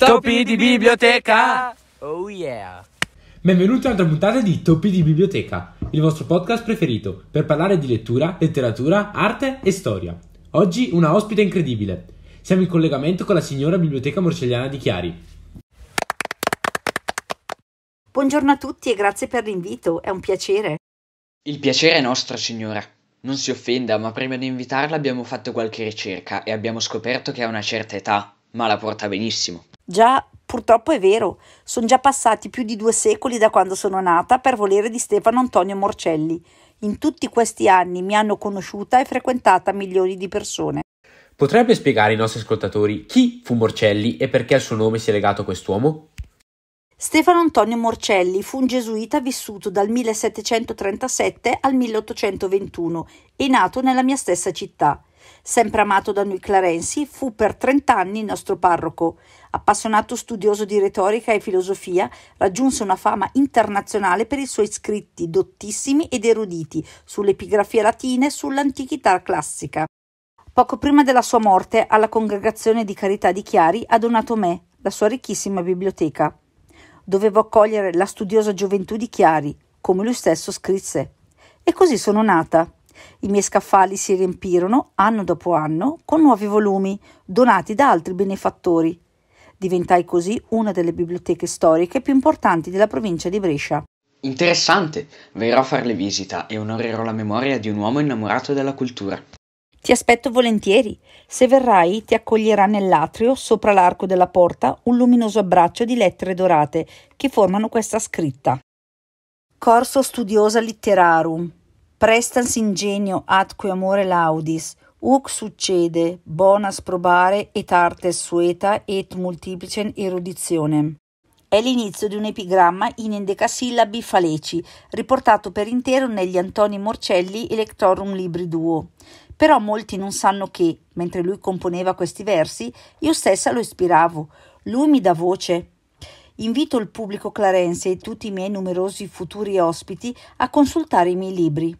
Topi di biblioteca! Oh yeah! Benvenuti a un'altra puntata di Topi di biblioteca, il vostro podcast preferito per parlare di lettura, letteratura, arte e storia. Oggi una ospite incredibile. Siamo in collegamento con la signora Biblioteca Morcelliana di Chiari. Buongiorno a tutti e grazie per l'invito, è un piacere. Il piacere è nostro, signora. Non si offenda, ma prima di invitarla abbiamo fatto qualche ricerca e abbiamo scoperto che ha una certa età, ma la porta benissimo. Già, purtroppo è vero, sono già passati più di due secoli da quando sono nata per volere di Stefano Antonio Morcelli. In tutti questi anni mi hanno conosciuta e frequentata milioni di persone. Potrebbe spiegare ai nostri ascoltatori chi fu Morcelli e perché al suo nome si è legato quest'uomo? Stefano Antonio Morcelli fu un gesuita vissuto dal 1737 al 1821 e nato nella mia stessa città sempre amato da noi clarensi, fu per trent'anni il nostro parroco. Appassionato studioso di retorica e filosofia, raggiunse una fama internazionale per i suoi scritti dottissimi ed eruditi sulle epigrafie latine e sull'antichità classica. Poco prima della sua morte, alla Congregazione di Carità di Chiari ha donato me, la sua ricchissima biblioteca. Dovevo accogliere la studiosa gioventù di Chiari, come lui stesso scrisse. E così sono nata. I miei scaffali si riempirono anno dopo anno con nuovi volumi donati da altri benefattori. Diventai così una delle biblioteche storiche più importanti della provincia di Brescia. Interessante, verrò a farle visita e onorerò la memoria di un uomo innamorato della cultura. Ti aspetto volentieri. Se verrai, ti accoglierà nell'atrio, sopra l'arco della porta, un luminoso abbraccio di lettere dorate che formano questa scritta. Corso Studiosa Litterarum prestans ingenio atque amore laudis, Uc succede, bonas probare et artes sueta et multiplicen eruditionem. È l'inizio di un epigramma in endecasillabi faleci, riportato per intero negli Antoni Morcelli Electorum Libri Duo. Però molti non sanno che, mentre lui componeva questi versi, io stessa lo ispiravo. Lui mi dà voce. Invito il pubblico clarense e tutti i miei numerosi futuri ospiti a consultare i miei libri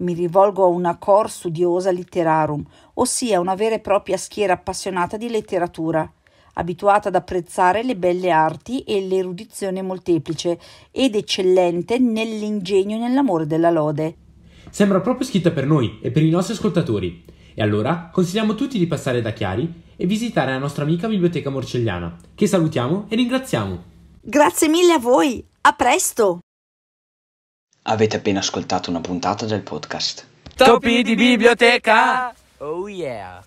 mi rivolgo a una cor studiosa literarum, ossia una vera e propria schiera appassionata di letteratura, abituata ad apprezzare le belle arti e l'erudizione molteplice ed eccellente nell'ingegno e nell'amore della lode. Sembra proprio scritta per noi e per i nostri ascoltatori. E allora consigliamo tutti di passare da Chiari e visitare la nostra amica biblioteca morcelliana, che salutiamo e ringraziamo. Grazie mille a voi, a presto! Avete appena ascoltato una puntata del podcast. Topi di biblioteca! Oh yeah!